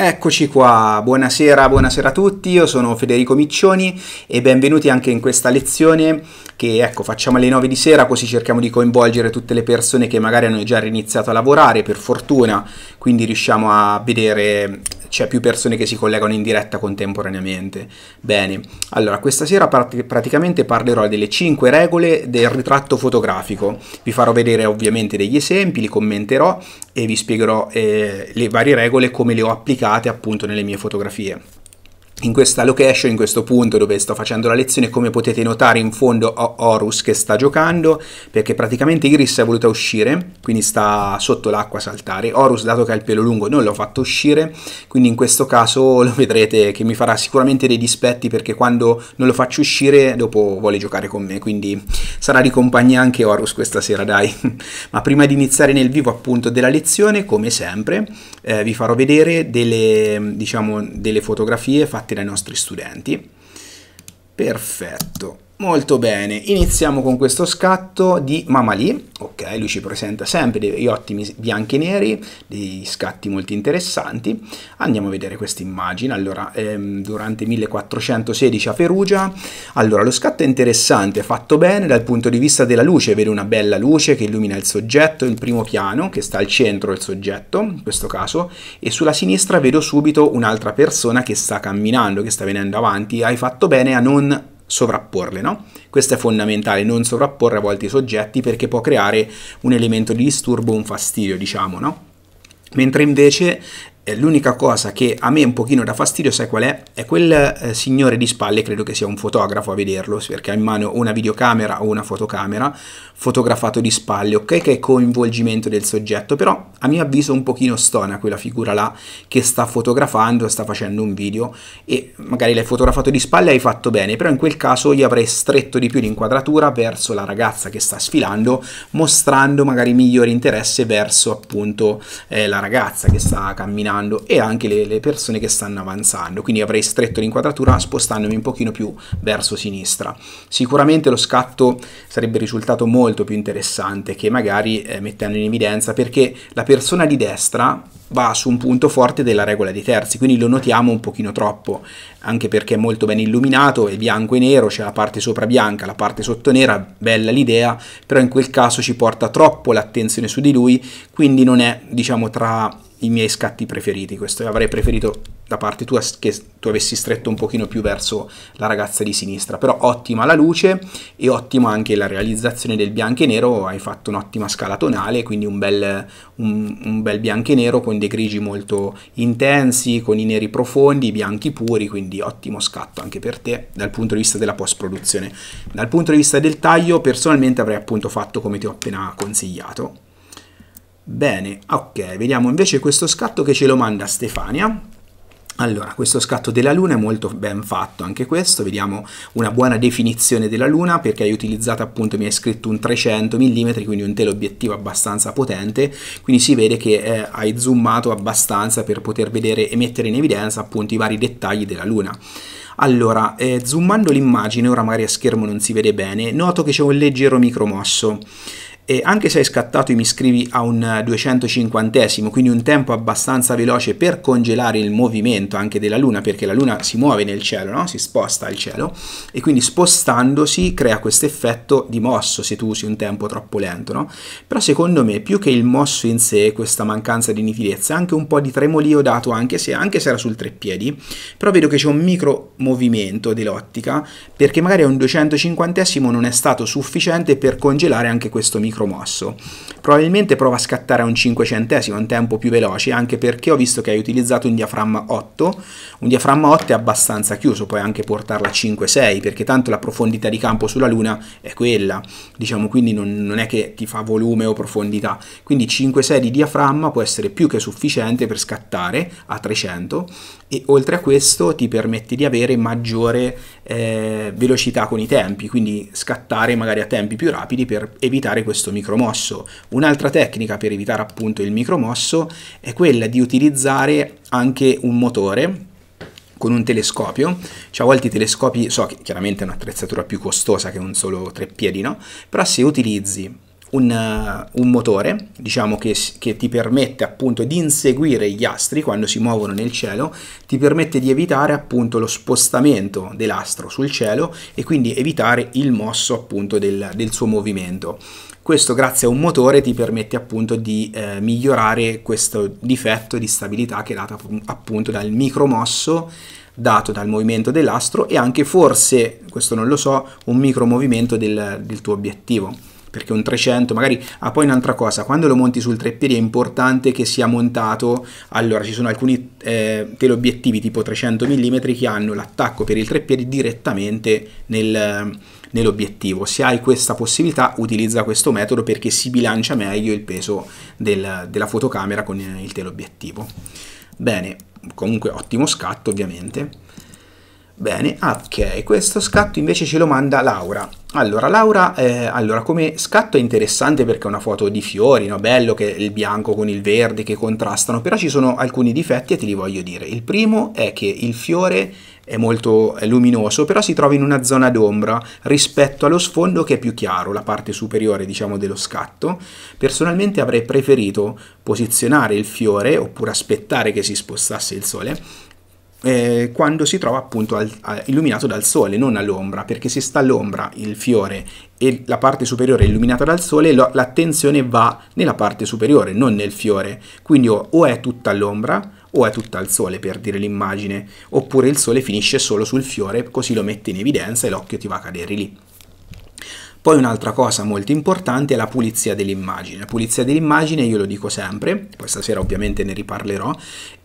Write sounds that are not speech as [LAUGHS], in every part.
Eccoci qua, buonasera, buonasera a tutti, io sono Federico Miccioni e benvenuti anche in questa lezione che ecco facciamo alle 9 di sera così cerchiamo di coinvolgere tutte le persone che magari hanno già iniziato a lavorare per fortuna, quindi riusciamo a vedere c'è più persone che si collegano in diretta contemporaneamente. Bene, allora questa sera prat praticamente parlerò delle 5 regole del ritratto fotografico. Vi farò vedere ovviamente degli esempi, li commenterò e vi spiegherò eh, le varie regole come le ho applicate appunto nelle mie fotografie in questa location, in questo punto dove sto facendo la lezione, come potete notare in fondo ho Horus che sta giocando, perché praticamente Iris è voluta uscire, quindi sta sotto l'acqua a saltare. Horus, dato che ha il pelo lungo, non l'ho fatto uscire, quindi in questo caso [LAUGHS] lo vedrete che mi farà sicuramente dei dispetti, perché quando non lo faccio uscire, dopo vuole giocare con me, quindi sarà di compagnia anche Horus questa sera, dai. [LAUGHS] Ma prima di iniziare nel vivo appunto della lezione, come sempre, eh, vi farò vedere delle, diciamo, delle fotografie fatte dai nostri studenti. Perfetto. Molto bene, iniziamo con questo scatto di Mamali, ok, lui ci presenta sempre degli ottimi bianchi e neri, dei scatti molto interessanti. Andiamo a vedere questa immagine, allora, ehm, durante 1416 a Perugia. Allora, lo scatto è interessante, fatto bene dal punto di vista della luce, vede una bella luce che illumina il soggetto, il primo piano, che sta al centro del soggetto, in questo caso, e sulla sinistra vedo subito un'altra persona che sta camminando, che sta venendo avanti, hai fatto bene a non sovrapporle, no? Questo è fondamentale, non sovrapporre a volte i soggetti perché può creare un elemento di disturbo, un fastidio, diciamo, no? Mentre invece eh, l'unica cosa che a me un pochino dà fastidio, sai qual è? È quel eh, signore di spalle, credo che sia un fotografo a vederlo, perché ha in mano una videocamera o una fotocamera, fotografato di spalle, ok? Che è coinvolgimento del soggetto, però a mio avviso un pochino stona quella figura là che sta fotografando, sta facendo un video e magari l'hai fotografato di spalle e hai fatto bene, però in quel caso io avrei stretto di più l'inquadratura verso la ragazza che sta sfilando, mostrando magari migliore interesse verso appunto eh, la ragazza che sta camminando iniziando e anche le, le persone che stanno avanzando, quindi avrei stretto l'inquadratura spostandomi un pochino più verso sinistra. Sicuramente lo scatto sarebbe risultato molto più interessante che magari eh, mettendo in evidenza perché la persona di destra va su un punto forte della regola dei terzi, quindi lo notiamo un pochino troppo, anche perché è molto ben illuminato, è bianco e nero, c'è la parte sopra bianca, la parte sotto nera, bella l'idea, però in quel caso ci porta troppo l'attenzione su di lui, quindi non è, diciamo, tra i miei scatti preferiti. Questo avrei preferito da parte tua che tu avessi stretto un pochino più verso la ragazza di sinistra. Però ottima la luce e ottima anche la realizzazione del bianco e nero. Hai fatto un'ottima scala tonale, quindi un bel, un, un bel bianco e nero con dei grigi molto intensi, con i neri profondi, i bianchi puri. Quindi ottimo scatto anche per te dal punto di vista della post-produzione. Dal punto di vista del taglio, personalmente avrei appunto fatto come ti ho appena consigliato Bene, ok, vediamo invece questo scatto che ce lo manda Stefania. Allora, questo scatto della Luna è molto ben fatto, anche questo, vediamo una buona definizione della Luna perché hai utilizzato appunto, mi hai scritto un 300 mm, quindi un teleobiettivo abbastanza potente, quindi si vede che eh, hai zoomato abbastanza per poter vedere e mettere in evidenza appunto i vari dettagli della Luna. Allora, eh, zoomando l'immagine, ora magari a schermo non si vede bene, noto che c'è un leggero micromosso e anche se hai scattato i mi scrivi a un 250, quindi un tempo abbastanza veloce per congelare il movimento anche della Luna, perché la Luna si muove nel cielo, no? si sposta al cielo, e quindi spostandosi crea questo effetto di mosso se tu usi un tempo troppo lento. No? Però secondo me più che il mosso in sé, questa mancanza di nitidezza, anche un po' di tremolio dato anche se, anche se era sul treppiedi però vedo che c'è un micro movimento dell'ottica, perché magari a un 250 non è stato sufficiente per congelare anche questo micro promosso Probabilmente prova a scattare a un 5 centesimo, un tempo più veloce, anche perché ho visto che hai utilizzato un diaframma 8. Un diaframma 8 è abbastanza chiuso, puoi anche portarla a 5-6, perché tanto la profondità di campo sulla Luna è quella, diciamo, quindi non, non è che ti fa volume o profondità. Quindi 5-6 di diaframma può essere più che sufficiente per scattare a 300 e oltre a questo ti permette di avere maggiore eh, velocità con i tempi, quindi scattare magari a tempi più rapidi per evitare questo micromosso. Un Un'altra tecnica per evitare appunto il micromosso è quella di utilizzare anche un motore con un telescopio, cioè a volte i telescopi, so che chiaramente è un'attrezzatura più costosa che un solo treppiedino, però se utilizzi un, eh, un, motore, diciamo che, che, ti permette appunto di inseguire gli astri quando si muovono nel cielo, ti permette di evitare appunto lo spostamento dell'astro sul cielo e quindi evitare il mosso appunto del, del suo movimento. Questo grazie a un motore ti permette appunto di eh, migliorare questo difetto di stabilità che è dato appunto dal micromosso dato dal movimento dell'astro e anche forse, questo non lo so, un micromovimento del, del tuo obiettivo perché un 300 magari ah poi un'altra cosa quando lo monti sul treppiedi è importante che sia montato allora ci sono alcuni eh, teleobiettivi tipo 300 mm che hanno l'attacco per il treppiedi direttamente nel, nell'obiettivo. Se hai questa possibilità utilizza questo metodo perché si bilancia meglio il peso del, della fotocamera con il teleobiettivo. Bene, comunque ottimo scatto ovviamente. Bene, ok, questo scatto invece ce lo manda Laura. Allora, Laura, eh, allora, come scatto è interessante perché è una foto di fiori, no? bello che il bianco con il verde che contrastano, però ci sono alcuni difetti e te li voglio dire. Il primo è che il fiore è molto luminoso, però si trova in una zona d'ombra rispetto allo sfondo che è più chiaro, la parte superiore diciamo dello scatto. Personalmente avrei preferito posizionare il fiore oppure aspettare che si spostasse il sole eh, quando si trova appunto al, a, illuminato dal sole, non all'ombra, perché se sta all'ombra il fiore e la parte superiore è illuminata dal sole, l'attenzione va nella parte superiore, non nel fiore. Quindi o, o è tutta all'ombra o è tutta al sole per dire l'immagine, oppure il sole finisce solo sul fiore così lo mette in evidenza e l'occhio ti va a cadere lì. Poi un'altra cosa molto importante è la pulizia dell'immagine. La pulizia dell'immagine io lo dico sempre, questa sera ovviamente ne riparlerò,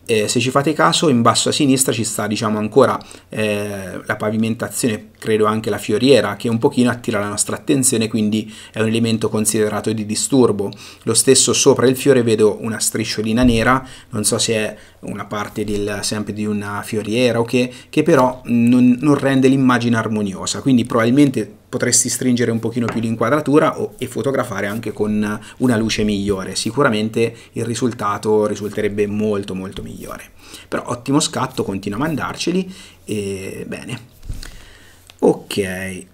eh, se ci fate caso in basso a sinistra ci sta diciamo ancora eh, la pavimentazione, credo anche la fioriera, che un pochino attira la nostra attenzione, quindi è un elemento considerato di disturbo. Lo stesso sopra il fiore vedo una strisciolina nera, non so se è una parte del, sempre di una fioriera o okay, che, che però non, non rende l'immagine armoniosa, quindi probabilmente potresti stringere un pochino più l'inquadratura o, e fotografare anche con una luce migliore, sicuramente il risultato risulterebbe molto molto migliore. Però ottimo scatto, continua a mandarceli e bene. Ok,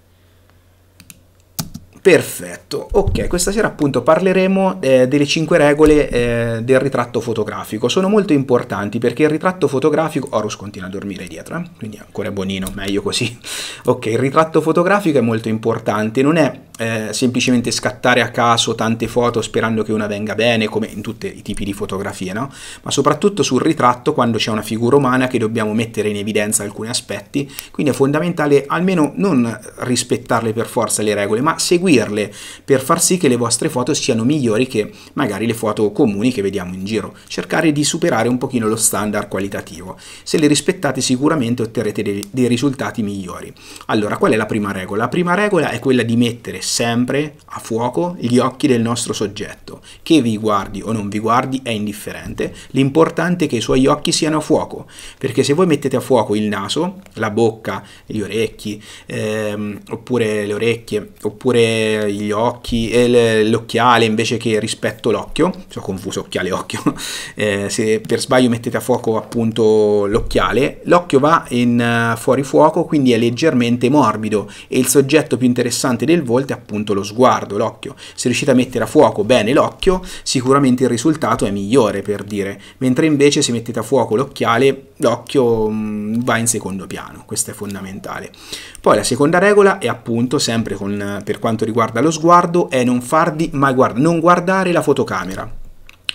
Perfetto, ok, questa sera appunto parleremo eh, delle 5 regole eh, del ritratto fotografico. Sono molto importanti perché il ritratto fotografico... Horus continua a dormire dietro, eh? quindi ancora buonino, meglio così. [LAUGHS] Ok, il ritratto fotografico è molto importante, non è eh, semplicemente scattare a caso tante foto sperando che una venga bene, come in tutti i tipi di fotografie, no? Ma soprattutto sul ritratto quando c'è una figura umana che dobbiamo mettere in evidenza alcuni aspetti, quindi è fondamentale almeno non rispettarle per forza le regole, ma seguire pulirle per far sì che le vostre foto siano migliori che magari le foto comuni che vediamo in giro. Cercare di superare un pochino lo standard qualitativo. Se le rispettate sicuramente otterrete dei, dei risultati migliori. Allora, qual è la prima regola? La prima regola è quella di mettere sempre a fuoco gli occhi del nostro soggetto. Che vi guardi o non vi guardi è indifferente, l'importante è che i suoi occhi siano a fuoco, perché se voi mettete a fuoco il naso, la bocca, gli orecchi, ehm, oppure le orecchie, oppure gli occhi e eh, l'occhiale invece che rispetto l'occhio, ho confuso occhiale occhio, [LAUGHS] eh, se per sbaglio mettete a fuoco appunto l'occhiale, l'occhio va in uh, fuori fuoco quindi è leggermente morbido e il soggetto più interessante del volto è appunto lo sguardo, l'occhio. Se riuscite a mettere a fuoco bene l'occhio sicuramente il risultato è migliore per dire, mentre invece se mettete a fuoco l'occhiale l'occhio mm, va in secondo piano, questo è fondamentale. Poi la seconda regola è appunto sempre con, per quanto riguarda lo sguardo, è non, fardi, guarda, non guardare la fotocamera.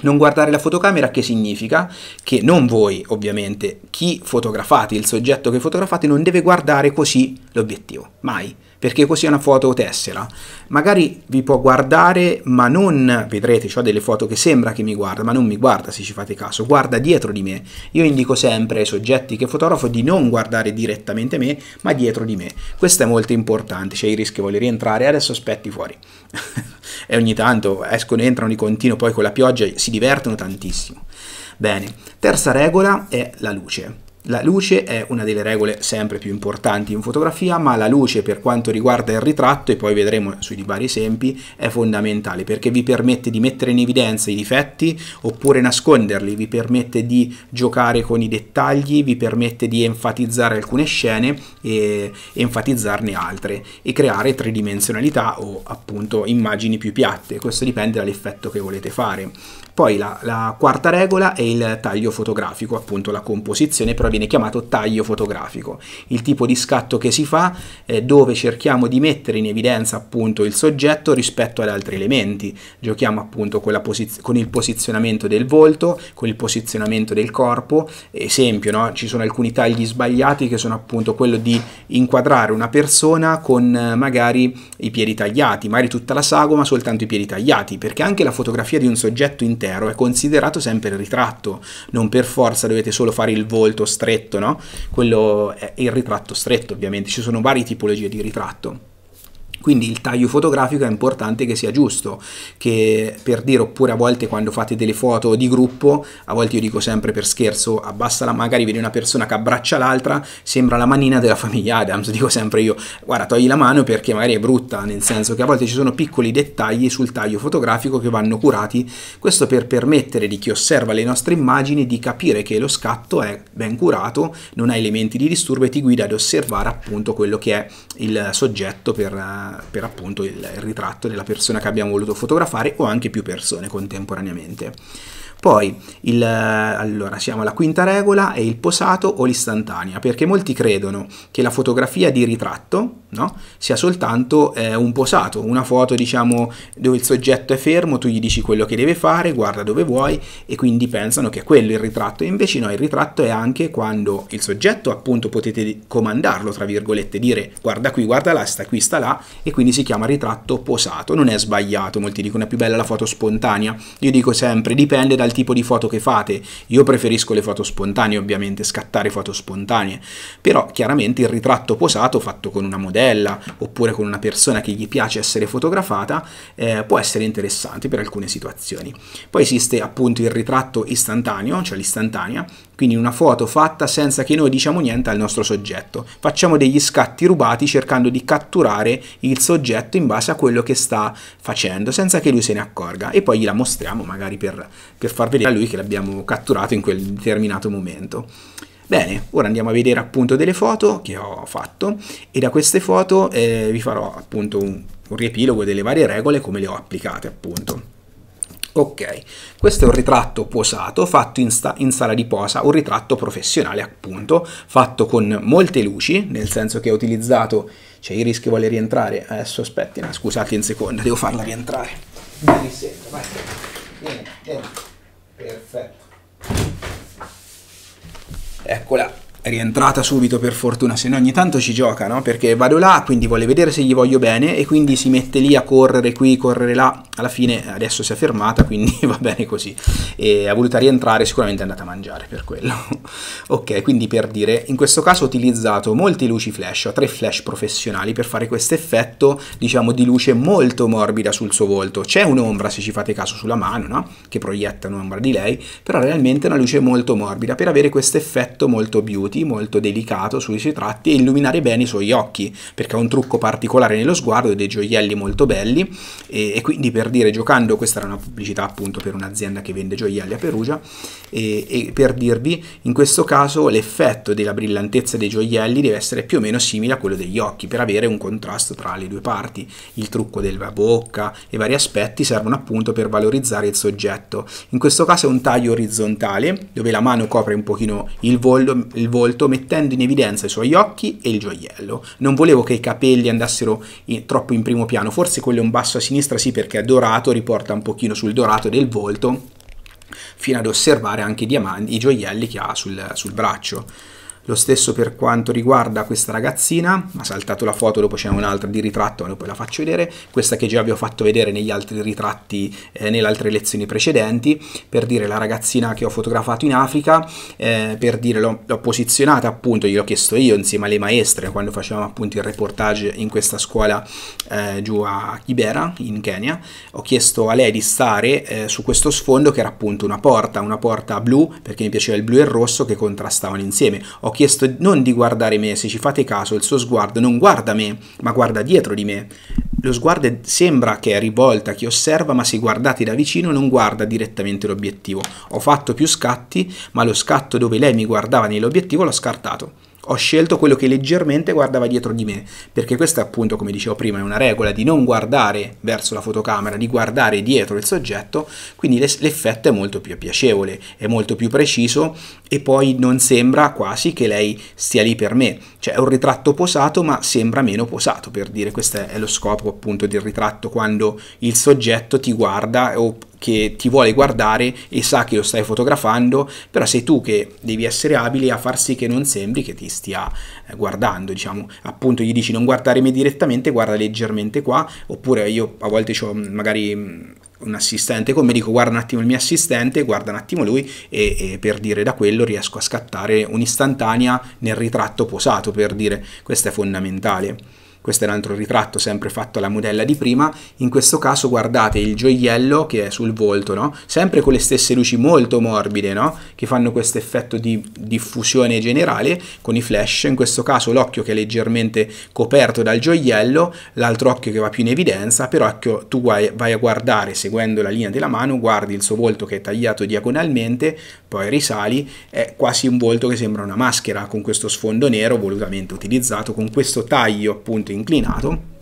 Non guardare la fotocamera che significa che non voi, ovviamente, chi fotografate, il soggetto che fotografate, non deve guardare così l'obiettivo, mai perché così è una foto tessera. Magari vi può guardare, ma non vedrete, ho delle foto che sembra che mi guarda, ma non mi guarda se ci fate caso, guarda dietro di me. Io indico sempre ai soggetti che fotografo di non guardare direttamente me, ma dietro di me. Questo è molto importante, c'è il rischio di vuole rientrare, adesso aspetti fuori. e [LAUGHS] ogni tanto escono e entrano di continuo, poi con la pioggia si divertono tantissimo. Bene, terza regola è la luce. La luce è una delle regole sempre più importanti in fotografia, ma la luce per quanto riguarda il ritratto, e poi vedremo sui vari esempi, è fondamentale perché vi permette di mettere in evidenza i difetti oppure nasconderli, vi permette di giocare con i dettagli, vi permette di enfatizzare alcune scene e enfatizzarne altre e creare tridimensionalità o appunto immagini più piatte, questo dipende dall'effetto che volete fare. Poi la, la, quarta regola è il taglio fotografico, appunto la composizione, però viene chiamato taglio fotografico, il tipo di scatto che si fa è dove cerchiamo di mettere in evidenza appunto il soggetto rispetto ad altri elementi. Giochiamo appunto con, con il posizionamento del volto, con il posizionamento del corpo, esempio, no? ci sono alcuni tagli sbagliati che sono appunto quello di inquadrare una persona con eh, magari i piedi tagliati, magari tutta la sagoma, soltanto i piedi tagliati, perché anche la fotografia di un soggetto interno intero, è considerato sempre il ritratto, non per forza dovete solo fare il volto stretto, no? Quello è il ritratto stretto, ovviamente, ci sono varie tipologie di ritratto. Quindi il taglio fotografico è importante che sia giusto, che per dire oppure a volte quando fate delle foto di gruppo, a volte io dico sempre per scherzo, abbassa la magari vedi una persona che abbraccia l'altra, sembra la manina della famiglia Adams, [LAUGHS] dico sempre io, guarda togli la mano perché magari è brutta, nel senso che a volte ci sono piccoli dettagli sul taglio fotografico che vanno curati, questo per permettere di chi osserva le nostre immagini di capire che lo scatto è ben curato, non ha elementi di disturbo e ti guida ad osservare appunto quello che è il soggetto per eh, per appunto il, il ritratto della persona che abbiamo voluto fotografare o anche più persone contemporaneamente. Poi, il, allora, siamo alla quinta regola, è il posato o l'istantanea, perché molti credono che la fotografia di ritratto no? sia soltanto eh, un posato, una foto diciamo dove il soggetto è fermo, tu gli dici quello che deve fare, guarda dove vuoi e quindi pensano che è quello il ritratto, invece no, il ritratto è anche quando il soggetto appunto potete comandarlo, tra virgolette, dire guarda qui, guarda là, sta qui, sta là e quindi si chiama ritratto posato, non è sbagliato, molti dicono è più bella la foto spontanea, io dico sempre dipende dal tipo di foto che fate, io preferisco le foto spontanee ovviamente, scattare foto spontanee, però chiaramente il ritratto posato fatto con una modella, modella oppure con una persona che gli piace essere fotografata eh, può essere interessante per alcune situazioni. Poi esiste appunto il ritratto istantaneo, cioè l'istantanea, quindi una foto fatta senza che noi diciamo niente al nostro soggetto. Facciamo degli scatti rubati cercando di catturare il soggetto in base a quello che sta facendo, senza che lui se ne accorga, e poi gliela mostriamo magari per, per far vedere a lui che l'abbiamo catturato in quel determinato momento. Bene, ora andiamo a vedere appunto delle foto che ho fatto e da queste foto eh, vi farò appunto un, un riepilogo delle varie regole come le ho applicate appunto. Ok, questo è un ritratto posato fatto in, in, sala di posa, un ritratto professionale appunto, fatto con molte luci, nel senso che ho utilizzato, cioè Iris che vuole rientrare, adesso aspetti, no, scusate un secondo, devo farla rientrare. Mi risento, vai. Vieni, vieni. Perfetto. Eccola rientrata subito per fortuna, se no ogni tanto ci gioca, no? Perché vado là, quindi vuole vedere se gli voglio bene e quindi si mette lì a correre qui, correre là, alla fine adesso si è fermata, quindi [LAUGHS] va bene così. E ha voluto rientrare, sicuramente è andata a mangiare per quello. [LAUGHS] ok, quindi per dire, in questo caso ho utilizzato molte luci flash, ho tre flash professionali per fare questo effetto, diciamo, di luce molto morbida sul suo volto. C'è un'ombra, se ci fate caso, sulla mano, no? Che proietta un'ombra di lei, però realmente è una luce molto morbida per avere questo effetto molto beauty minuti, molto delicato sui suoi tratti e illuminare bene i suoi occhi, perché ha un trucco particolare nello sguardo e dei gioielli molto belli e, e quindi per dire giocando, questa era una pubblicità appunto per un'azienda che vende gioielli a Perugia, e, e per dirvi in questo caso l'effetto della brillantezza dei gioielli deve essere più o meno simile a quello degli occhi per avere un contrasto tra le due parti. Il trucco della bocca e vari aspetti servono appunto per valorizzare il soggetto. In questo caso è un taglio orizzontale dove la mano copre un pochino il, volo, il volto mettendo in evidenza i suoi occhi e il gioiello. Non volevo che i capelli andassero in, troppo in primo piano, forse quello in basso a sinistra sì perché è dorato, riporta un pochino sul dorato del volto fino ad osservare anche i diamanti, i gioielli che ha sul, sul braccio. Lo stesso per quanto riguarda questa ragazzina, ha saltato la foto, dopo c'è un'altra di ritratto, ma poi la faccio vedere, questa che già vi ho fatto vedere negli altri ritratti, eh, nelle altre lezioni precedenti, per dire la ragazzina che ho fotografato in Africa, eh, per dire l'ho posizionata appunto, gliel'ho chiesto io insieme alle maestre quando facevamo appunto il reportage in questa scuola eh, giù a Kibera, in Kenya, ho chiesto a lei di stare eh, su questo sfondo che era appunto una porta, una porta blu, perché mi piaceva il blu e il rosso che contrastavano insieme. Ho chiesto non di guardare me, se ci fate caso, il suo sguardo non guarda me, ma guarda dietro di me. Lo sguardo sembra che è rivolta a chi osserva, ma se guardate da vicino non guarda direttamente l'obiettivo. Ho fatto più scatti, ma lo scatto dove lei mi guardava nell'obiettivo l'ho scartato ho scelto quello che leggermente guardava dietro di me, perché questa appunto, come dicevo prima, è una regola di non guardare verso la fotocamera, di guardare dietro il soggetto, quindi l'effetto è molto più piacevole, è molto più preciso e poi non sembra quasi che lei stia lì per me, cioè è un ritratto posato ma sembra meno posato, per dire questo è lo scopo appunto del ritratto quando il soggetto ti guarda o che ti vuole guardare e sa che lo stai fotografando, però sei tu che devi essere abile a far sì che non sembri che ti stia eh, guardando, diciamo, appunto gli dici non guardare me direttamente, guarda leggermente qua, oppure io a volte ho mm, magari mm, un assistente con me, dico guarda un attimo il mio assistente, guarda un attimo lui e, e, per dire da quello riesco a scattare un'istantanea nel ritratto posato, per dire questo è fondamentale. Questo è un altro ritratto sempre fatto alla modella di prima. In questo caso guardate il gioiello che è sul volto, no? sempre con le stesse luci molto morbide no? che fanno questo effetto di diffusione generale con i flash. In questo caso l'occhio che è leggermente coperto dal gioiello, l'altro occhio che va più in evidenza, però ecco, tu vai a guardare seguendo la linea della mano, guardi il suo volto che è tagliato diagonalmente, poi risali, è quasi un volto che sembra una maschera con questo sfondo nero volutamente utilizzato, con questo taglio appunto inclinato,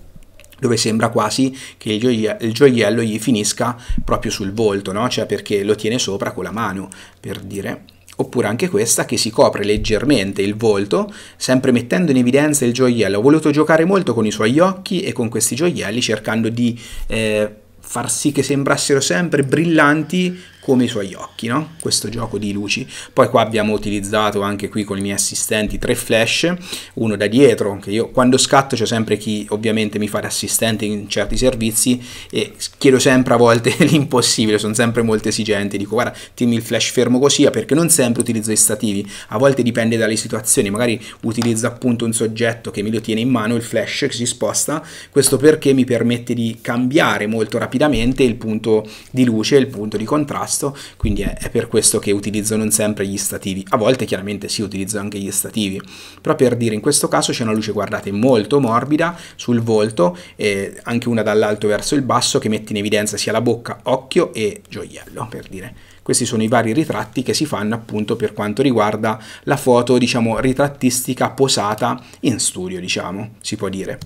dove sembra quasi che il, gioie- il gioiello gli finisca proprio sul volto, no? cioè perché lo tiene sopra con la mano, per dire oppure anche questa che si copre leggermente il volto, sempre mettendo in evidenza il gioiello. Ha voluto giocare molto con i suoi occhi e con questi gioielli, cercando di eh, far sì che sembrassero sempre brillanti come i suoi occhi, no? questo gioco di luci. Poi qua abbiamo utilizzato anche qui con i miei assistenti tre flash, uno da dietro, che io quando scatto c'è sempre chi ovviamente mi fa da assistente in certi servizi e chiedo sempre a volte [LAUGHS] l'impossibile, sono sempre molto esigente, dico guarda tieni il flash fermo così ah, perché non sempre utilizzo i stativi, a volte dipende dalle situazioni, magari utilizzo appunto un soggetto che me lo tiene in mano, il flash che si sposta, questo perché mi permette di cambiare molto rapidamente il punto di luce, il punto di contrasto impasto, quindi è, è, per questo che utilizzo non sempre gli stativi. A volte chiaramente sì, utilizzo anche gli stativi, però per dire in questo caso c'è una luce, guardate, molto morbida sul volto, eh, anche una dall'alto verso il basso che mette in evidenza sia la bocca, occhio e gioiello, per dire. Questi sono i vari ritratti che si fanno appunto per quanto riguarda la foto, diciamo, ritrattistica posata in studio, diciamo, si può dire.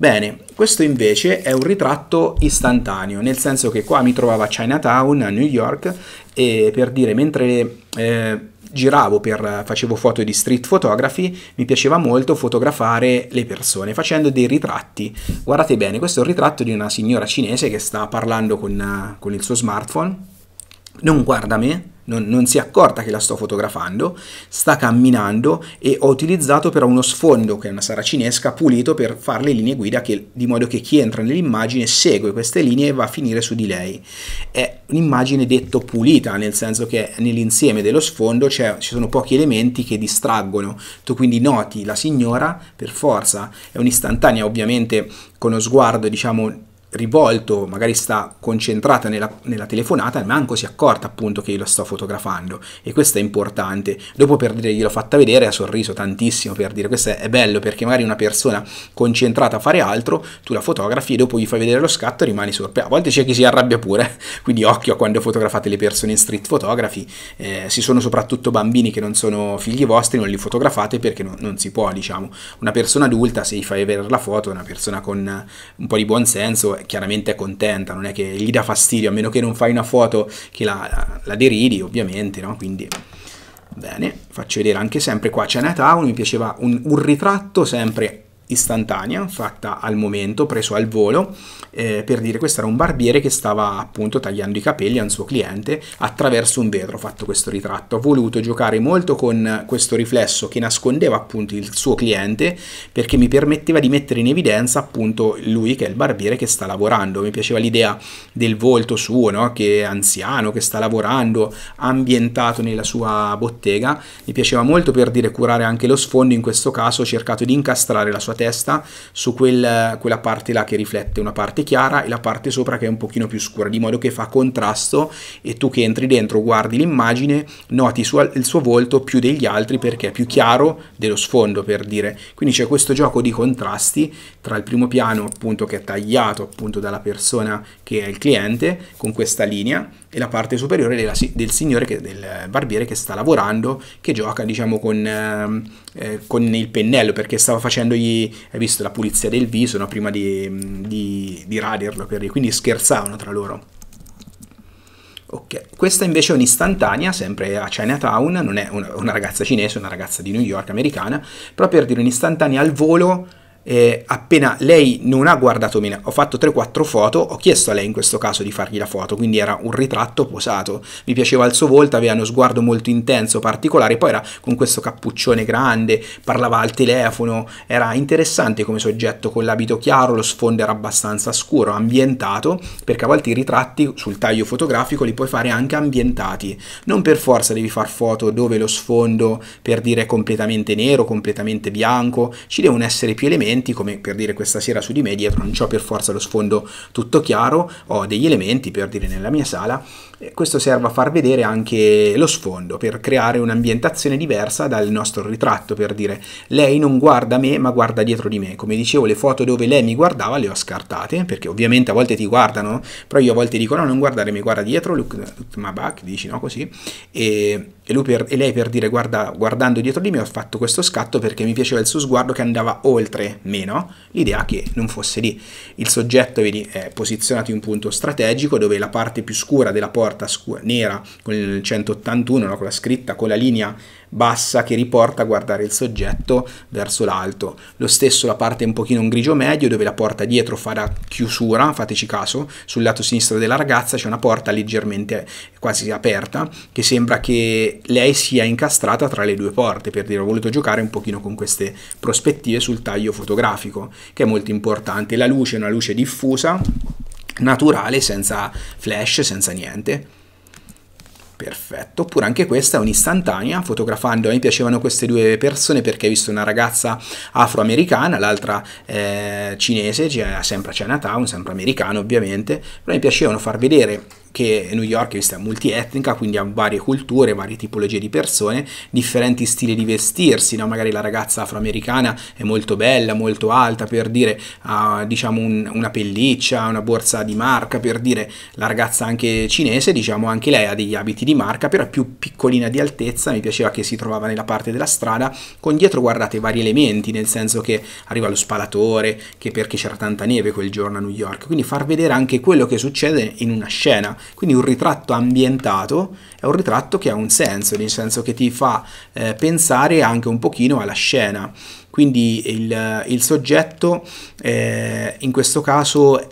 Bene, questo invece è un ritratto istantaneo, nel senso che qua mi trovavo a Chinatown, a New York, e per dire, mentre eh, giravo, per, facevo foto di street photography, mi piaceva molto fotografare le persone facendo dei ritratti. Guardate bene, questo è un ritratto di una signora cinese che sta parlando con, con il suo smartphone, non guarda me, non, non, si è accorta che la sto fotografando, sta camminando e ho utilizzato però uno sfondo, che è una saracinesca, pulito per fare le linee guida, che, di modo che chi entra nell'immagine segue queste linee e va a finire su di lei. È un'immagine detto pulita, nel senso che nell'insieme dello sfondo ci sono pochi elementi che distraggono, tu quindi noti la signora per forza, è un'istantanea ovviamente con lo sguardo diciamo rivolto, magari sta concentrata nella, nella, telefonata, manco si è accorta appunto che io lo sto fotografando e questo è importante. Dopo per dire gliel'ho fatta vedere ha sorriso tantissimo per dire questo è bello perché magari una persona concentrata a fare altro, tu la fotografi e dopo gli fai vedere lo scatto e rimani sorpreso. A volte c'è chi si arrabbia pure, [LAUGHS] quindi occhio quando fotografate le persone in street photography, eh, si sono soprattutto bambini che non sono figli vostri, non li fotografate perché no, non si può diciamo. Una persona adulta se gli fai vedere la foto, una persona con un po' di buon senso chiaramente è contenta, non è che gli dà fastidio, a meno che non fai una foto che la, la deridi, ovviamente, no? Quindi, bene, faccio vedere anche sempre qua, c'è Natale, mi piaceva un, un ritratto sempre istantanea fatta al momento, preso al volo, eh, per dire questo era un barbiere che stava appunto tagliando i capelli a un suo cliente attraverso un vetro, ho fatto questo ritratto, ho voluto giocare molto con questo riflesso che nascondeva appunto il suo cliente perché mi permetteva di mettere in evidenza appunto lui che è il barbiere che sta lavorando, mi piaceva l'idea del volto suo, no? che è anziano, che sta lavorando, ambientato nella sua bottega, mi piaceva molto per dire curare anche lo sfondo, in questo caso ho cercato di incastrare la sua testa su quel, quella parte là che riflette una parte chiara e la parte sopra che è un pochino più scura, di modo che fa contrasto e tu che entri dentro guardi l'immagine, noti sua, il suo volto più degli altri perché è più chiaro dello sfondo per dire. Quindi c'è questo gioco di contrasti tra il primo piano appunto che è tagliato appunto dalla persona che è il cliente con questa linea e la parte superiore della, del signore, che, del barbiere che sta lavorando, che gioca diciamo con, eh, eh con il pennello perché stava facendogli, hai visto, la pulizia del viso no? prima di, di, di raderlo, per, quindi scherzavano tra loro. Ok, questa invece è un'istantanea, sempre a Chinatown, non è una, una ragazza cinese, è una ragazza di New York americana, però per dire un'istantanea al volo eh, appena lei non ha guardato bene, ho fatto 3-4 foto, ho chiesto a lei in questo caso di fargli la foto, quindi era un ritratto posato, mi piaceva il suo volto, aveva uno sguardo molto intenso, particolare, poi era con questo cappuccione grande, parlava al telefono, era interessante come soggetto con l'abito chiaro, lo sfondo era abbastanza scuro, ambientato, perché a volte i ritratti sul taglio fotografico li puoi fare anche ambientati, non per forza devi fare foto dove lo sfondo per dire è completamente nero, completamente bianco, ci devono essere più elementi, elementi, come per dire questa sera su di me, dietro non ho per forza lo sfondo tutto chiaro, ho degli elementi per dire nella mia sala questo serve a far vedere anche lo sfondo, per creare un'ambientazione diversa dal nostro ritratto, per dire lei non guarda me ma guarda dietro di me. Come dicevo, le foto dove lei mi guardava le ho scartate, perché ovviamente a volte ti guardano, però io a volte dico no, non guardare, mi guarda dietro, look, look my back, dici no, così. E, e, per, e lei per dire guarda, guardando dietro di me ho fatto questo scatto perché mi piaceva il suo sguardo che andava oltre me, no? L'idea che non fosse lì. Il soggetto, vedi, è posizionato in un punto strategico dove la parte più scura della porta porta scura, nera con il 181, no? con la scritta, con la linea bassa che riporta a guardare il soggetto verso l'alto. Lo stesso la parte un pochino un grigio medio dove la porta dietro fa da chiusura, fateci caso, sul lato sinistro della ragazza c'è una porta leggermente quasi aperta che sembra che lei sia incastrata tra le due porte, per dire ho voluto giocare un pochino con queste prospettive sul taglio fotografico che è molto importante. La luce è una luce diffusa naturale senza flash, senza niente. Perfetto, oppure anche questa è un'istantanea, fotografando, eh, mi piacevano queste due persone perché ho visto una ragazza afroamericana, l'altra eh, cinese, cioè, sempre a Chinatown, sempre americana ovviamente, però mi piacevano far vedere che New York è multietnica, quindi ha varie culture, varie tipologie di persone, differenti stili di vestirsi, no? magari la ragazza afroamericana è molto bella, molto alta, per dire ha diciamo, un, una pelliccia, una borsa di marca, per dire la ragazza anche cinese, diciamo anche lei ha degli abiti di marca, però più piccolina di altezza, mi piaceva che si trovava nella parte della strada, con dietro guardate vari elementi, nel senso che arriva lo spalatore, che perché c'era tanta neve quel giorno a New York, quindi far vedere anche quello che succede in una scena quindi un ritratto ambientato è un ritratto che ha un senso, nel senso che ti fa eh, pensare anche un pochino alla scena. Quindi il, eh, il soggetto eh, in questo caso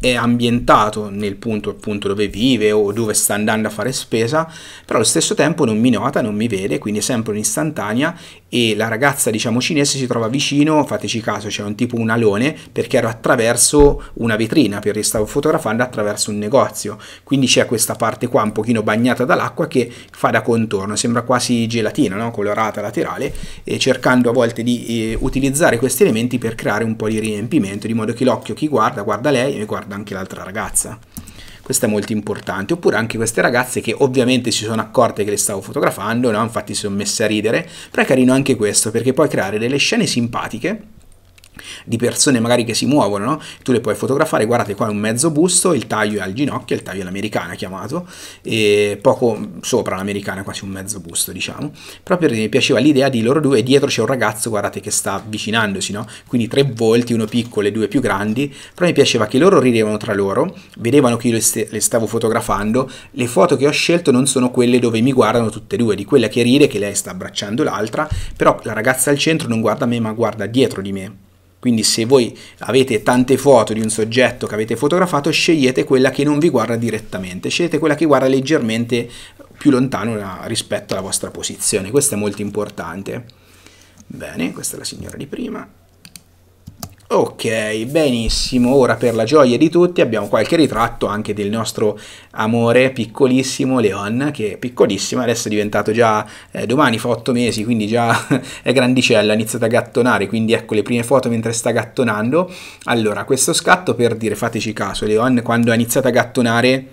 è ambientato nel punto appunto dove vive o dove sta andando a fare spesa, però allo stesso tempo non mi nota, non mi vede, quindi è sempre un'istantanea e la ragazza diciamo cinese si trova vicino, fateci caso c'era un tipo un alone perché ero attraverso una vetrina perché stavo fotografando attraverso un negozio quindi c'è questa parte qua un pochino bagnata dall'acqua che fa da contorno, sembra quasi gelatina no? colorata laterale e cercando a volte di eh, utilizzare questi elementi per creare un po' di riempimento di modo che l'occhio chi guarda guarda lei e guarda anche l'altra ragazza questo è molto importante. Oppure anche queste ragazze che ovviamente si sono accorte che le stavo fotografando, no? infatti si sono messe a ridere, però è carino anche questo perché puoi creare delle scene simpatiche di persone magari che si muovono, no? tu le puoi fotografare, guardate qua è un mezzo busto, il taglio è al ginocchio, il taglio è l'americana chiamato, e poco sopra l'americana, quasi un mezzo busto diciamo, proprio perché mi piaceva l'idea di loro due, dietro c'è un ragazzo, guardate che sta avvicinandosi, no? quindi tre volti, uno piccolo e due più grandi, però mi piaceva che loro ridevano tra loro, vedevano che io le, st le stavo fotografando, le foto che ho scelto non sono quelle dove mi guardano tutte e due, di quella che ride, che lei sta abbracciando l'altra, però la ragazza al centro non guarda me ma guarda dietro di me quindi se voi avete tante foto di un soggetto che avete fotografato, scegliete quella che non vi guarda direttamente, scegliete quella che guarda leggermente più lontano rispetto alla vostra posizione. Questo è molto importante. Bene, questa è la signora di prima. Ok, benissimo, ora per la gioia di tutti abbiamo qualche ritratto anche del nostro amore piccolissimo Leon, che è piccolissima, adesso è diventato già, eh, domani fa 8 mesi, quindi già [LAUGHS] è grandicella, ha iniziato a gattonare, quindi ecco le prime foto mentre sta gattonando. Allora, questo scatto per dire, fateci caso, Leon quando ha iniziato a gattonare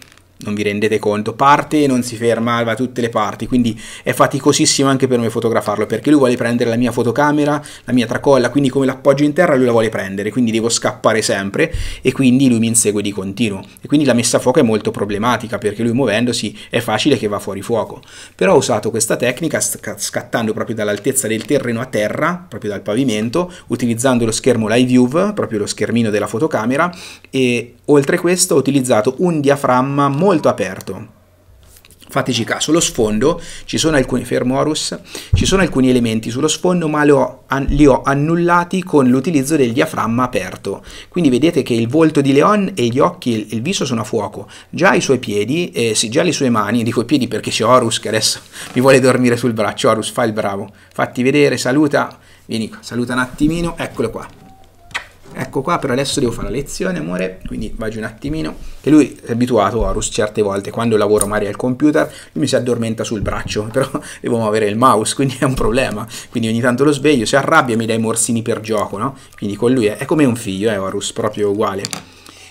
non vi rendete conto, parte e non si ferma, va da tutte le parti, quindi è faticosissimo anche per me fotografarlo, perché lui vuole prendere la mia fotocamera, la mia tracolla, quindi come l'appoggio in terra lui la vuole prendere, quindi devo scappare sempre e quindi lui mi insegue di continuo. E quindi la messa a fuoco è molto problematica, perché lui muovendosi è facile che va fuori fuoco. Però ho usato questa tecnica scattando proprio dall'altezza del terreno a terra, proprio dal pavimento, utilizzando lo schermo live view, proprio lo schermino della fotocamera, e oltre questo ho utilizzato un diaframma molto molto aperto. Fateci caso, sullo sfondo, ci sono alcuni fermorus, ci sono alcuni elementi sullo sfondo, ma li ho, li ho annullati con l'utilizzo del diaframma aperto. Quindi vedete che il volto di Leon e gli occhi e il viso sono a fuoco, già i suoi piedi, eh, sì, già le sue mani, dico i piedi perché c'è Horus che adesso [LAUGHS] mi vuole dormire sul braccio, Horus fai il bravo, fatti vedere, saluta, vieni qua, saluta un attimino, eccolo qua. Ecco qua, però adesso devo fare la lezione, amore, quindi vai un attimino. Che lui è abituato a Rus certe volte, quando lavoro Mario al computer, lui mi si addormenta sul braccio, [LAUGHS] però devo avere il mouse, quindi è un problema. Quindi ogni tanto lo sveglio, si arrabbia e mi dai morsini per gioco, no? Quindi con lui è, è come un figlio, eh, Horus, proprio uguale.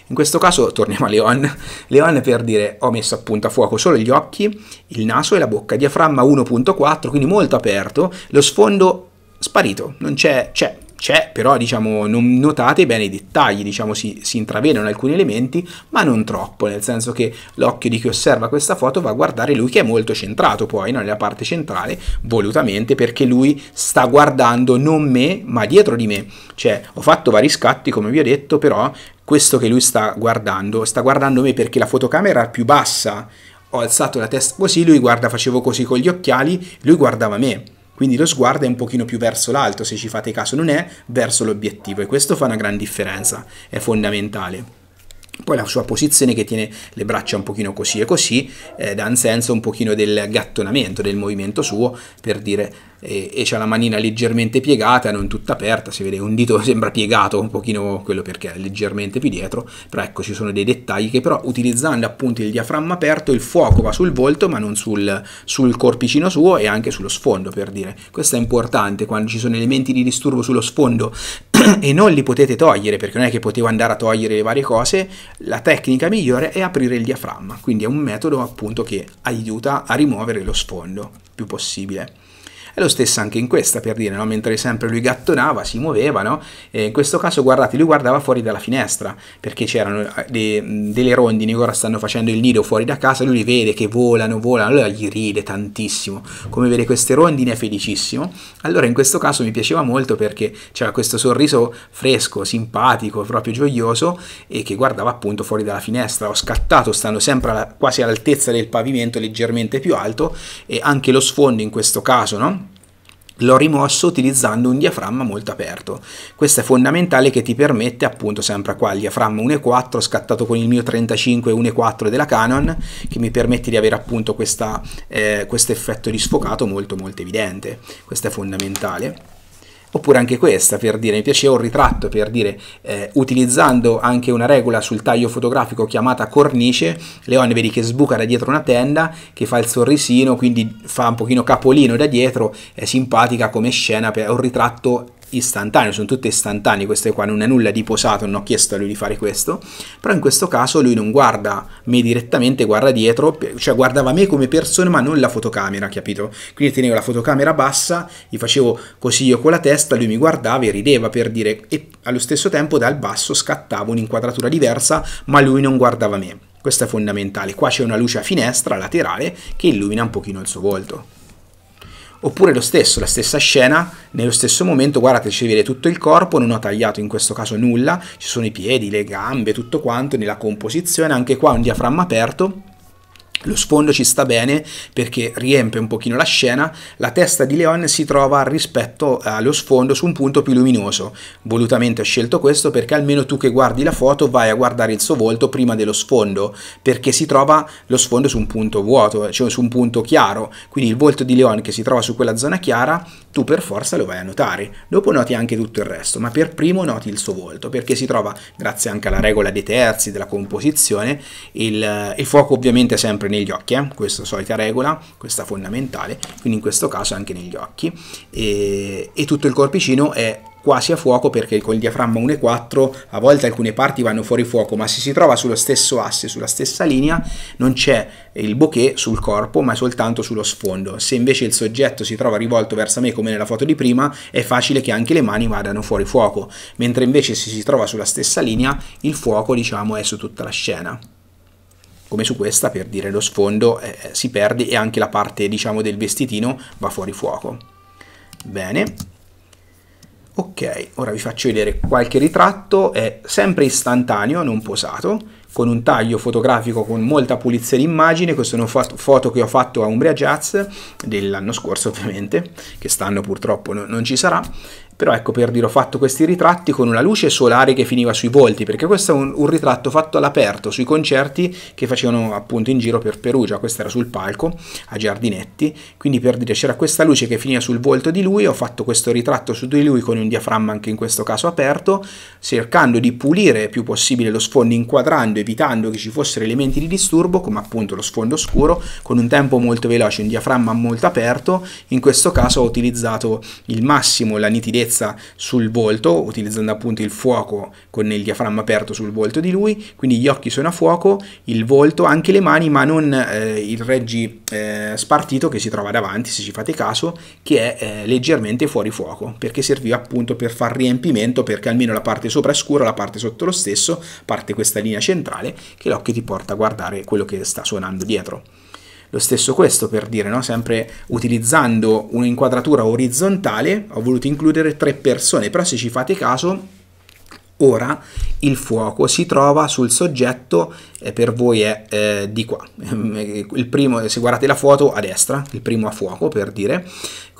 In questo caso torniamo a Leon. [LAUGHS] Leon per dire ho messo appunto a fuoco solo gli occhi, il naso e la bocca, diaframma 1.4, quindi molto aperto, lo sfondo sparito, non c'è, c'è, c'è, però diciamo, non notate bene i dettagli, diciamo, si, si, intravedono alcuni elementi, ma non troppo, nel senso che l'occhio di chi osserva questa foto va a guardare lui che è molto centrato poi, no? nella parte centrale, volutamente, perché lui sta guardando non me, ma dietro di me. Cioè, ho fatto vari scatti, come vi ho detto, però questo che lui sta guardando, sta guardando me perché la fotocamera è più bassa, ho alzato la testa così, lui guarda, facevo così con gli occhiali, lui guardava me quindi lo sguardo è un pochino più verso l'alto, se ci fate caso non è verso l'obiettivo e questo fa una gran differenza, è fondamentale. Poi la sua posizione che tiene le braccia un pochino così e così eh, dà un senso un pochino del gattonamento, del movimento suo per dire eh, e c'ha la manina leggermente piegata, non tutta aperta, si vede un dito [LAUGHS] sembra piegato un pochino quello perché è leggermente più dietro, però ecco ci sono dei dettagli che però utilizzando appunto il diaframma aperto il fuoco va sul volto ma non sul, sul corpicino suo e anche sullo sfondo per dire. Questo è importante quando ci sono elementi di disturbo sullo sfondo e non li potete togliere perché non è che potevo andare a togliere le varie cose, la tecnica migliore è aprire il diaframma, quindi è un metodo appunto che aiuta a rimuovere lo sfondo più possibile. È lo stesso anche in questa, per dire, no? mentre sempre lui gattonava, si muoveva, no? in questo caso, guardate, lui guardava fuori dalla finestra, perché c'erano eh, de delle rondini che ora stanno facendo il nido fuori da casa, lui li vede che volano, volano, allora gli ride tantissimo, come vede queste rondine è felicissimo. Allora in questo caso mi piaceva molto perché c'era questo sorriso fresco, simpatico, proprio gioioso e che guardava appunto fuori dalla finestra. Ho scattato, stanno sempre alla, quasi all'altezza del pavimento, leggermente più alto e anche lo sfondo in questo caso, no? l'ho rimosso utilizzando un diaframma molto aperto. Questo è fondamentale che ti permette appunto sempre qua il diaframma 1.4 scattato con il mio 35 1.4 della Canon che mi permette di avere appunto eh, questo eh, effetto di sfocato molto molto evidente. Questo è fondamentale. Oppure anche questa, per dire, mi piaceva un ritratto, per dire, eh, utilizzando anche una regola sul taglio fotografico chiamata cornice, Leone vedi che sbuca da dietro una tenda, che fa il sorrisino, quindi fa un pochino capolino da dietro, è simpatica come scena, è un ritratto istantaneo, sono tutte istantanee queste qua, non è nulla di posato, non ho chiesto a lui di fare questo, però in questo caso lui non guarda me direttamente, guarda dietro, cioè guardava me come persona ma non la fotocamera, capito? Quindi tenevo la fotocamera bassa, gli facevo così io con la testa, lui mi guardava e rideva per dire, e allo stesso tempo dal basso scattavo un'inquadratura diversa, ma lui non guardava me. Questo è fondamentale, qua c'è una luce a finestra laterale che illumina un pochino il suo volto. Oppure lo stesso, la stessa scena, nello stesso momento, guardate, ci vede tutto il corpo, non ho tagliato in questo caso nulla, ci sono i piedi, le gambe, tutto quanto nella composizione, anche qua un diaframma aperto, lo sfondo ci sta bene perché riempie un pochino la scena, la testa di Leon si trova rispetto eh, allo sfondo su un punto più luminoso. Volutamente ho scelto questo perché almeno tu che guardi la foto vai a guardare il suo volto prima dello sfondo, perché si trova lo sfondo su un punto vuoto, eh, cioè su un punto chiaro, quindi il volto di Leon che si trova su quella zona chiara, tu per forza lo vai a notare. Dopo noti anche tutto il resto, ma per primo noti il suo volto, perché si trova, grazie anche alla regola dei terzi, della composizione, il, eh, il fuoco ovviamente è sempre negli occhi, eh? questa solita regola, questa fondamentale, quindi in questo caso anche negli occhi, e, e tutto il corpicino è quasi a fuoco perché col diaframma 1,4 a volte alcune parti vanno fuori fuoco, ma se si trova sullo stesso asse, sulla stessa linea, non c'è il bokeh sul corpo, ma soltanto sullo sfondo. Se invece il soggetto si trova rivolto verso me come nella foto di prima, è facile che anche le mani vadano fuori fuoco, mentre invece se si trova sulla stessa linea, il fuoco, diciamo, è su tutta la scena come su questa per dire lo sfondo eh, eh, si perde e anche la parte diciamo del vestitino va fuori fuoco bene ok ora vi faccio vedere qualche ritratto è sempre istantaneo non posato con un taglio fotografico con molta pulizia d'immagine immagine questa è una foto che ho fatto a Umbria Jazz dell'anno scorso ovviamente che quest'anno purtroppo non ci sarà però ecco per dire ho fatto questi ritratti con una luce solare che finiva sui volti, perché questo è un, un ritratto fatto all'aperto sui concerti che facevano appunto in giro per Perugia, questo era sul palco a Giardinetti, quindi per dire c'era questa luce che finiva sul volto di lui, ho fatto questo ritratto su di lui con un diaframma anche in questo caso aperto, cercando di pulire più possibile lo sfondo, inquadrando, evitando che ci fossero elementi di disturbo, come appunto lo sfondo scuro, con un tempo molto veloce, un diaframma molto aperto, in questo caso ho utilizzato il massimo la nitidezza leggerezza sul volto, utilizzando appunto il fuoco con il diaframma aperto sul volto di lui, quindi gli occhi sono a fuoco, il volto, anche le mani, ma non eh, il reggi eh, spartito che si trova davanti, se ci fate caso, che è eh, leggermente fuori fuoco, perché serviva appunto per far riempimento, perché almeno la parte sopra è scura, la parte sotto lo stesso, parte questa linea centrale, che l'occhio ti porta a guardare quello che sta suonando dietro. Lo stesso questo per dire, no? sempre utilizzando un'inquadratura orizzontale ho voluto includere tre persone, però se ci fate caso Ora il fuoco si trova sul soggetto, eh, per voi è eh, di qua, [LAUGHS] il primo, se guardate la foto a destra, il primo a fuoco per dire,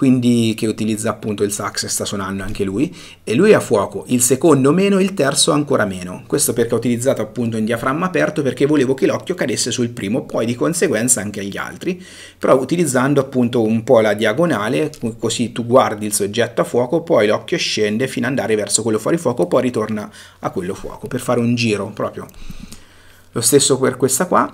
quindi che utilizza appunto il sax e sta suonando anche lui, e lui a fuoco, il secondo meno, il terzo ancora meno. Questo perché ho utilizzato appunto un diaframma aperto perché volevo che l'occhio cadesse sul primo, poi di conseguenza anche agli altri, però utilizzando appunto un po' la diagonale, così tu guardi il soggetto a fuoco, poi l'occhio scende fino ad andare verso quello fuori fuoco, poi ritorna a quello fuoco, per fare un giro proprio. Lo stesso per questa qua,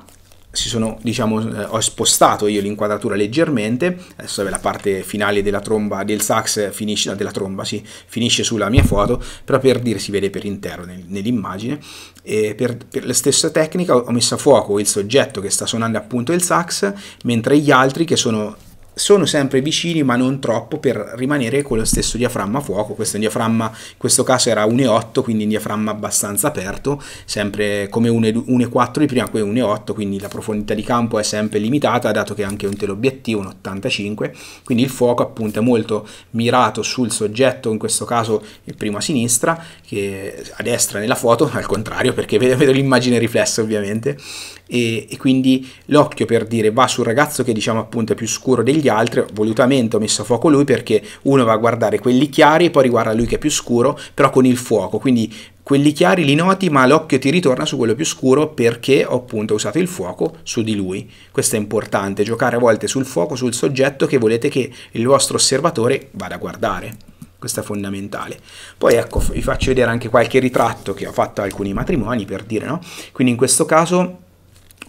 si sono, diciamo, eh, ho spostato io l'inquadratura leggermente, adesso la parte finale della tromba, del sax finisce, della tromba, sì, finisce sulla mia foto, però per dire si vede per intero nel, nell'immagine, e per, per, la stessa tecnica ho messo a fuoco il soggetto che sta suonando appunto il sax, mentre gli altri che sono sono sempre vicini ma non troppo per rimanere con lo stesso diaframma a fuoco, questo diaframma, in questo caso era 1,8 quindi un diaframma abbastanza aperto, sempre come 1,4 di prima, qui 1,8 quindi la profondità di campo è sempre limitata dato che è anche un teleobiettivo, un 85, quindi il fuoco appunto è molto mirato sul soggetto, in questo caso il primo a sinistra, che a destra nella foto, [LAUGHS] al contrario perché vedo, vedo l'immagine riflessa ovviamente, e, e quindi l'occhio per dire va sul ragazzo che diciamo appunto è più scuro degli gli altri, volutamente ho messo a fuoco lui perché uno va a guardare quelli chiari e poi riguarda lui che è più scuro, però con il fuoco, quindi quelli chiari li noti ma l'occhio ti ritorna su quello più scuro perché ho appunto usato il fuoco su di lui. Questo è importante, giocare a volte sul fuoco, sul soggetto che volete che il vostro osservatore vada a guardare. Questo è fondamentale. Poi ecco, vi faccio vedere anche qualche ritratto che ho fatto a alcuni matrimoni per dire, no? Quindi in questo caso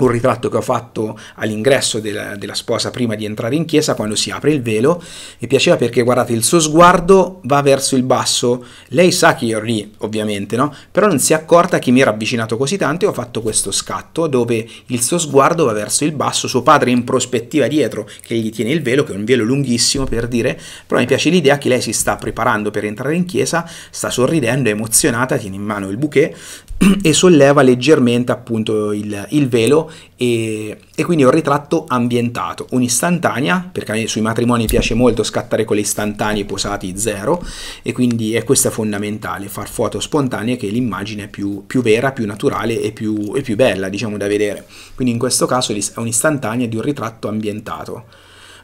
un ritratto che ho fatto all'ingresso della, della, sposa prima di entrare in chiesa, quando si apre il velo, mi piaceva perché guardate il suo sguardo va verso il basso, lei sa che io ero lì ovviamente, no? però non si è accorta che mi era avvicinato così tanto e ho fatto questo scatto dove il suo sguardo va verso il basso, suo padre in prospettiva dietro che gli tiene il velo, che è un velo lunghissimo per dire, però mi piace l'idea che lei si sta preparando per entrare in chiesa, sta sorridendo, è emozionata, tiene in mano il bouquet [CLEARS THROAT] e solleva leggermente appunto il, il velo e, e, quindi un ritratto ambientato, un'istantanea, perché sui matrimoni piace molto scattare con le istantanee posati zero e quindi è questa fondamentale, far foto spontanee che l'immagine è più, più vera, più naturale e più, e più bella diciamo da vedere, quindi in questo caso è un'istantanea di un ritratto ambientato.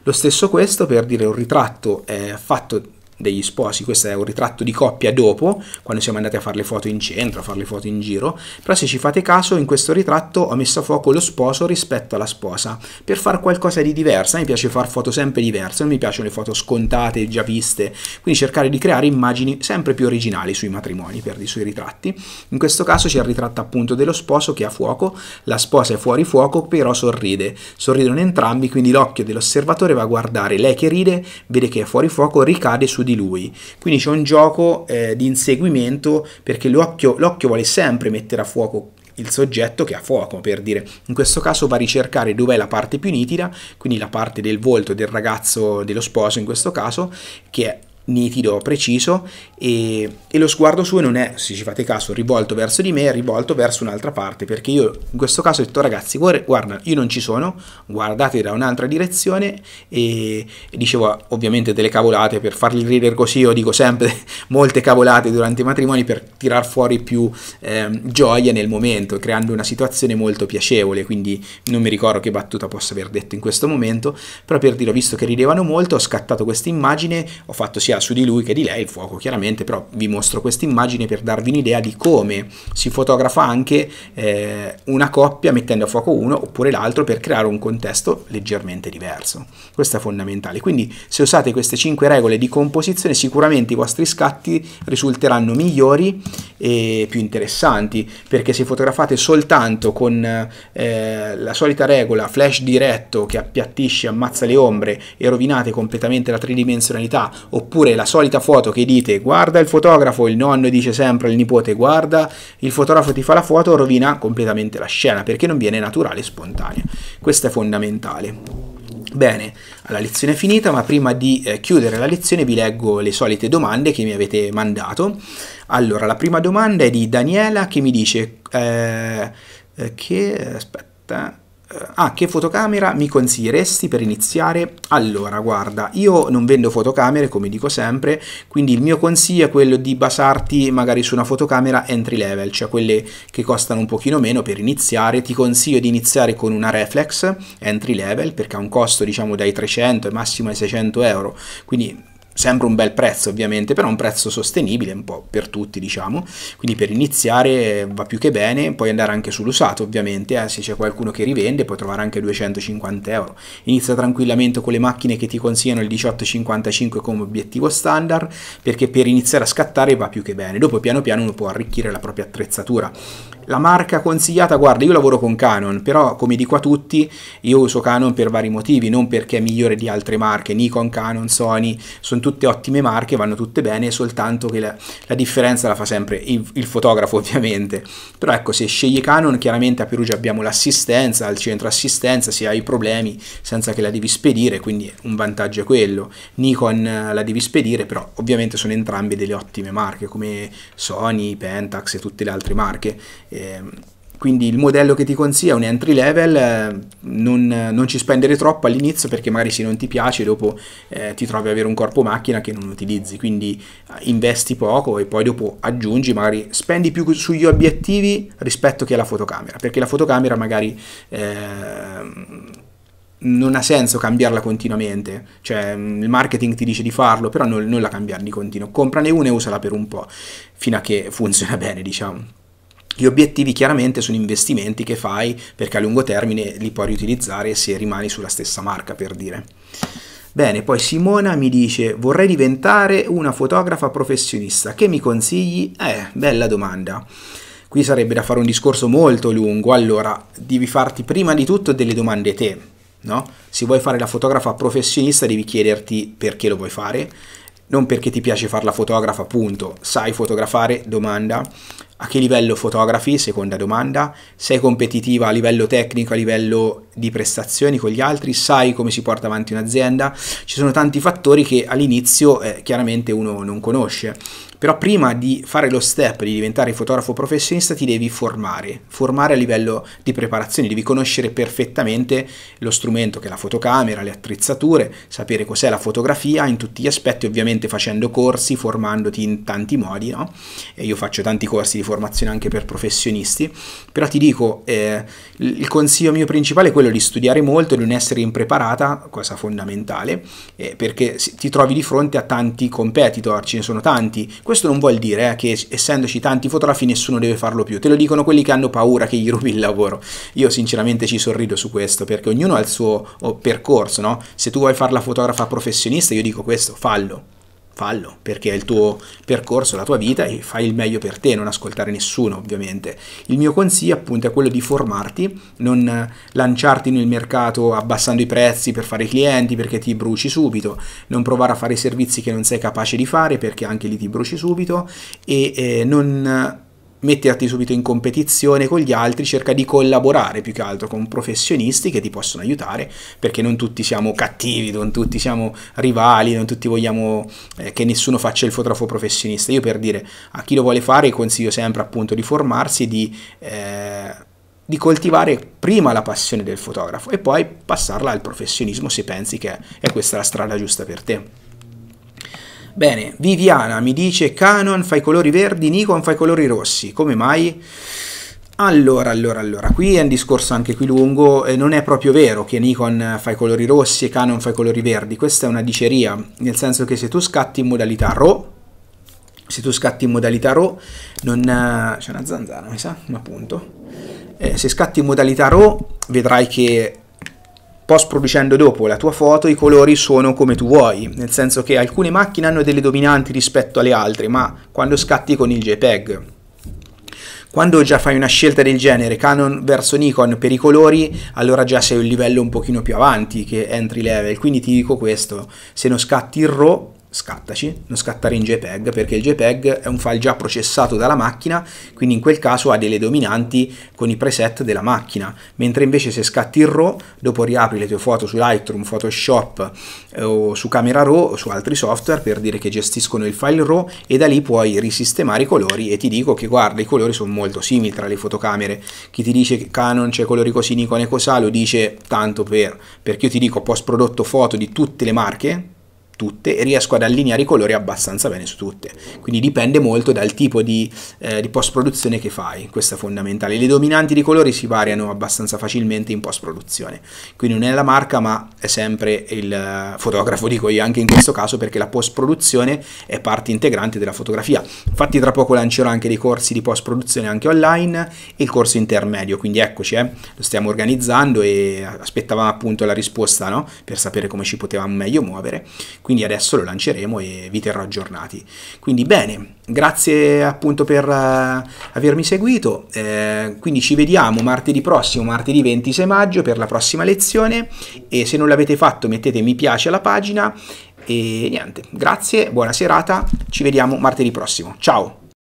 Lo stesso questo per dire un ritratto eh, fatto degli sposi, questo è un ritratto di coppia dopo, quando siamo andati a fare le foto in centro, a fare le foto in giro, però se ci fate caso in questo ritratto ho messo a fuoco lo sposo rispetto alla sposa, per fare qualcosa di diversa, mi piace fare foto sempre diverse, non mi piacciono le foto scontate, già viste, quindi cercare di creare immagini sempre più originali sui matrimoni, per i suoi ritratti, in questo caso c'è il ritratto appunto dello sposo che ha fuoco, la sposa è fuori fuoco però sorride, sorridono entrambi, quindi l'occhio dell'osservatore va a guardare lei che ride, vede che è fuori fuoco, ricade su di di lui. Quindi c'è un gioco eh, di inseguimento perché l'occhio, l'occhio vuole sempre mettere a fuoco il soggetto che ha fuoco, per dire. In questo caso va a ricercare dov'è la parte più nitida, quindi la parte del volto del ragazzo, dello sposo in questo caso, che è nitido, preciso e, e, lo sguardo suo non è, se ci fate caso, rivolto verso di me, è rivolto verso un'altra parte, perché io in questo caso ho detto ragazzi, guarda, io non ci sono, guardate da un'altra direzione e, e dicevo ovviamente delle cavolate, per farli ridere così io dico sempre [LAUGHS] molte cavolate durante i matrimoni per tirar fuori più eh, gioia nel momento, creando una situazione molto piacevole, quindi non mi ricordo che battuta possa aver detto in questo momento, però per dire, visto che ridevano molto, ho scattato questa immagine, ho fatto sia sia su di lui che di lei il fuoco chiaramente, però vi mostro questa immagine per darvi un'idea di come si fotografa anche eh, una coppia mettendo a fuoco uno oppure l'altro per creare un contesto leggermente diverso. Questo è fondamentale, quindi se usate queste 5 regole di composizione sicuramente i vostri scatti risulteranno migliori e più interessanti, perché se fotografate soltanto con eh, la solita regola flash diretto che appiattisce, ammazza le ombre e rovinate completamente la tridimensionalità, oppure la solita foto che dite guarda il fotografo, il nonno dice sempre il nipote guarda, il fotografo ti fa la foto, rovina completamente la scena, perché non viene naturale e spontanea. Questo è fondamentale. Bene, la lezione è finita, ma prima di eh, chiudere la lezione vi leggo le solite domande che mi avete mandato. Allora, la prima domanda è di Daniela che mi dice eh, eh che... Eh, aspetta... Eh, ah, che fotocamera mi consiglieresti per iniziare? Allora, guarda, io non vendo fotocamere, come dico sempre, quindi il mio consiglio è quello di basarti magari su una fotocamera entry level, cioè quelle che costano un pochino meno per iniziare. Ti consiglio di iniziare con una reflex entry level perché ha un costo diciamo dai 300 e massimo ai 600 euro, quindi sempre un bel prezzo ovviamente, però un prezzo sostenibile un po' per tutti diciamo, quindi per iniziare va più che bene, puoi andare anche sull'usato ovviamente, eh, se c'è qualcuno che rivende puoi trovare anche 250 euro, inizia tranquillamente con le macchine che ti consigliano il 1855 come obiettivo standard, perché per iniziare a scattare va più che bene, dopo piano piano uno può arricchire la propria attrezzatura, la marca consigliata, guarda, io lavoro con Canon, però come dico a tutti, io uso Canon per vari motivi, non perché è migliore di altre marche, Nikon, Canon, Sony, sono tutte ottime marche, vanno tutte bene, soltanto che la, la differenza la fa sempre il, il, fotografo [LAUGHS] ovviamente. Però ecco, se scegli Canon, chiaramente a Perugia abbiamo l'assistenza, al centro assistenza, se hai problemi senza che la devi spedire, quindi un vantaggio è quello. Nikon eh, la devi spedire, però ovviamente sono entrambe delle ottime marche come Sony, Pentax e tutte le altre marche Ehm, quindi il modello che ti consiglio è un entry level, eh, non, non, ci spendere troppo all'inizio perché magari se non ti piace dopo eh, ti trovi ad avere un corpo macchina che non utilizzi, quindi eh, investi poco e poi dopo aggiungi, magari spendi più sugli obiettivi rispetto che alla fotocamera, perché la fotocamera magari... Eh, non ha senso cambiarla continuamente, cioè mm, il marketing ti dice di farlo, però non, non la cambiare di continuo, comprane una e usala per un po', fino a che funziona [LAUGHS] bene, diciamo. Gli obiettivi chiaramente sono investimenti che fai perché a lungo termine li puoi riutilizzare se rimani sulla stessa marca, per dire. Bene, poi Simona mi dice vorrei diventare una fotografa professionista, che mi consigli? Eh, bella domanda. Qui sarebbe da fare un discorso molto lungo, allora devi farti prima di tutto delle domande te, no? Se vuoi fare la fotografa professionista devi chiederti perché lo vuoi fare, non perché ti piace fare la fotografa, punto. Sai fotografare? Domanda. A che livello fotografi? Seconda domanda. Sei competitiva a livello tecnico, a livello di prestazioni con gli altri? Sai come si porta avanti un'azienda? Ci sono tanti fattori che all'inizio eh, chiaramente uno non conosce. Però prima di fare lo step di diventare fotografo professionista ti devi formare, formare a livello di preparazione, devi conoscere perfettamente lo strumento che è la fotocamera, le attrezzature, sapere cos'è la fotografia in tutti gli aspetti, ovviamente facendo corsi, formandoti in tanti modi, no? io faccio tanti corsi di formazione anche per professionisti, però ti dico, eh, il consiglio mio principale è quello di studiare molto, e non essere impreparata, cosa fondamentale, eh, perché ti trovi di fronte a tanti competitor, ce ne sono tanti, questo non vuol dire eh, che essendoci tanti fotografi nessuno deve farlo più, te lo dicono quelli che hanno paura che gli rubi il lavoro, io sinceramente ci sorrido su questo, perché ognuno ha il suo oh, percorso, no? se tu vuoi fare la fotografa professionista io dico questo, fallo fallo, perché è il tuo percorso, la tua vita e fai il meglio per te, non ascoltare nessuno ovviamente. Il mio consiglio appunto è quello di formarti, non lanciarti nel mercato abbassando i prezzi per fare i clienti perché ti bruci subito, non provare a fare servizi che non sei capace di fare perché anche lì ti bruci subito e eh, non metterti subito in competizione con gli altri, cerca di collaborare più che altro con professionisti che ti possono aiutare, perché non tutti siamo cattivi, non tutti siamo rivali, non tutti vogliamo eh, che nessuno faccia il fotografo professionista. Io per dire a chi lo vuole fare consiglio sempre appunto di formarsi, di... Eh, di coltivare prima la passione del fotografo e poi passarla al professionismo se pensi che è questa la strada giusta per te. Bene, Viviana mi dice Canon fa i colori verdi, Nikon fa i colori rossi, come mai? Allora, allora, allora, qui è un discorso anche qui lungo, eh, non è proprio vero che Nikon fa i colori rossi e Canon fa i colori verdi, questa è una diceria, nel senso che se tu scatti in modalità RAW, se tu scatti in modalità RAW, non... Eh, c'è una zanzara mi sa, ma appunto, eh, se scatti in modalità RAW vedrai che post producendo dopo la tua foto i colori sono come tu vuoi, nel senso che alcune macchine hanno delle dominanti rispetto alle altre, ma quando scatti con il JPEG quando già fai una scelta del genere, Canon verso Nikon per i colori, allora già sei un livello un pochino più avanti che entry level, quindi ti dico questo, se non scatti il RAW scattaci, non scattare in JPEG perché il JPEG è un file già processato dalla macchina, quindi in quel caso ha delle dominanti con i preset della macchina, mentre invece se scatti il RAW, dopo riapri le tue foto su Lightroom, Photoshop eh, o su Camera RAW o su altri software per dire che gestiscono il file RAW e da lì puoi risistemare i colori e ti dico che guarda i colori sono molto simili tra le fotocamere, chi ti dice che Canon c'è colori così, Nikon e cosà lo dice tanto per, perché io ti dico post prodotto foto di tutte le marche, tutte e riesco ad allineare i colori abbastanza bene su tutte. Quindi dipende molto dal tipo di, eh, di post-produzione che fai, questo è fondamentale. Le dominanti di colori si variano abbastanza facilmente in post-produzione, quindi non è la marca ma è sempre il eh, fotografo, dico io anche in questo caso perché la post-produzione è parte integrante della fotografia. Infatti tra poco lancerò anche dei corsi di post-produzione anche online e il corso intermedio, quindi eccoci, eh, lo stiamo organizzando e aspettavamo appunto la risposta no? per sapere come ci potevamo meglio muovere quindi adesso lo lanceremo e vi terrò aggiornati. Quindi bene, grazie appunto per uh, avermi seguito, eh, quindi ci vediamo martedì prossimo, martedì 26 maggio per la prossima lezione e se non l'avete fatto mettete mi piace alla pagina e niente, grazie, buona serata, ci vediamo martedì prossimo, ciao!